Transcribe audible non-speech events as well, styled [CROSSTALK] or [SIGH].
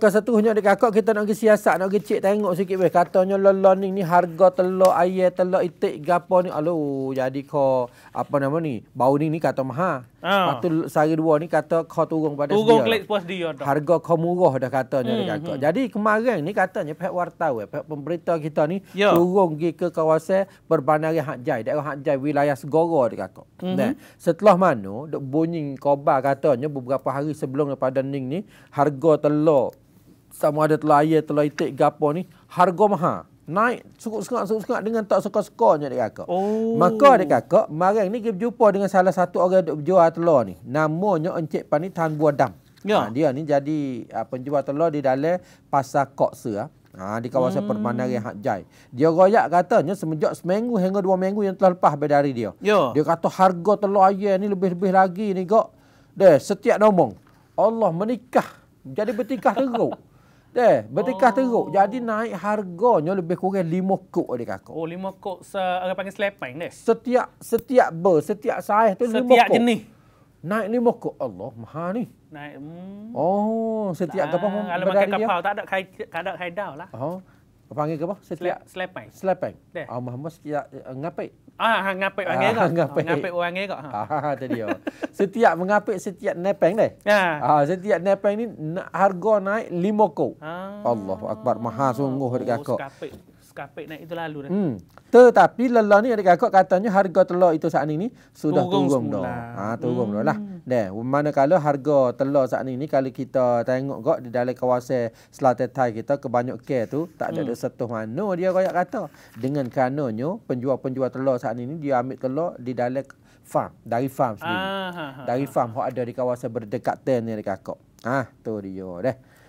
bukan satu hanya dekat kakak kita nak pergi siasat, nak pergi tengok sikit weh. Katanya lelah ni, ni harga telur, air, telur, itik, gapa ni. alu jadi ko apa nama ni? Bau ni ni kata mahal. Ha. Oh. Lepas tu dua ni kata kau turun pada turun dia. klik puas dia. Tak? Harga kau murah dah katanya hmm, dekat kakak. Hmm. Jadi kemarin ni katanya pihak wartawan, eh, pihak pemberita kita ni Yo. Ya. turun pergi ke kawasan perbandaran Hak Jai. Daerah Hak Jai, wilayah Segoro dekat kakak. Hmm. Nah, setelah mana, dok bunyi kobar katanya beberapa hari sebelum daripada Ning ni, harga telur sama ada telur ayam, telur itik, gapo ni, harga mahal. Naik cukup sengak cukup sengak dengan tak suka skornya dekat kakak. Oh. Maka dekat kakak, marang ni kita berjumpa dengan salah satu orang yang jual telur ni. Namanya Encik pani ni Tan dam, Ya. Ha, dia ni jadi uh, penjual telur di dalam pasar Koksa. Ha. Ha, di kawasan hmm. Permandari Hak Jai. Dia royak katanya semenjak seminggu hingga dua minggu yang telah lepas dari dia. Ya. Dia kata harga telur ayam ni lebih-lebih lagi ni kak. Deh, setiap nombong. Allah menikah. Jadi bertikah teruk. [LAUGHS] Eh, bertikah oh. teruk. Jadi naik harganya lebih kurang lima kok dia kakak. Oh, lima kok se orang panggil selepeng ni. Setiap setiap ber, setiap saiz tu lima kok. Setiap jenis. Naik lima kok. Allah, maha ni. Naik. Hmm. Oh, setiap apa ah, kapal pun berdari dia. Kalau makan kapal tak ada kaedah lah. Oh panggil ke apa? Setiap selepai. Selepai. Ah oh, mahmah setiap uh, eh, ngapik. Ah ha, ngapik orang ah, kau. [LAUGHS] Ngapik. Oh, ngapik orang kau. Ha. ah, ha, tadi oh. setiap mengapik setiap nepeng deh. Ya. Ah setiap nepeng ni harga naik 5 kau. Ah. Allah akbar. Maha sungguh harga kau skapek naik itu lalu dah. Hmm. Tetapi lelah ni ada kakak katanya harga telur itu saat ini sudah turun, turun dah. Ha, turun hmm. dah lah. mana kalau harga telur saat ini kalau kita tengok kok di dalam kawasan Selatan Thai kita kebanyak ke tu tak ada hmm. setuh mana dia royak kata. Dengan kanonya penjual-penjual telur saat ini dia ambil telur di dalam farm, dari farm sendiri. Ah, ha, ha, dari ha, farm ha. ada di kawasan berdekatan ni dekat kok. Ah, ha, tu dia Dah.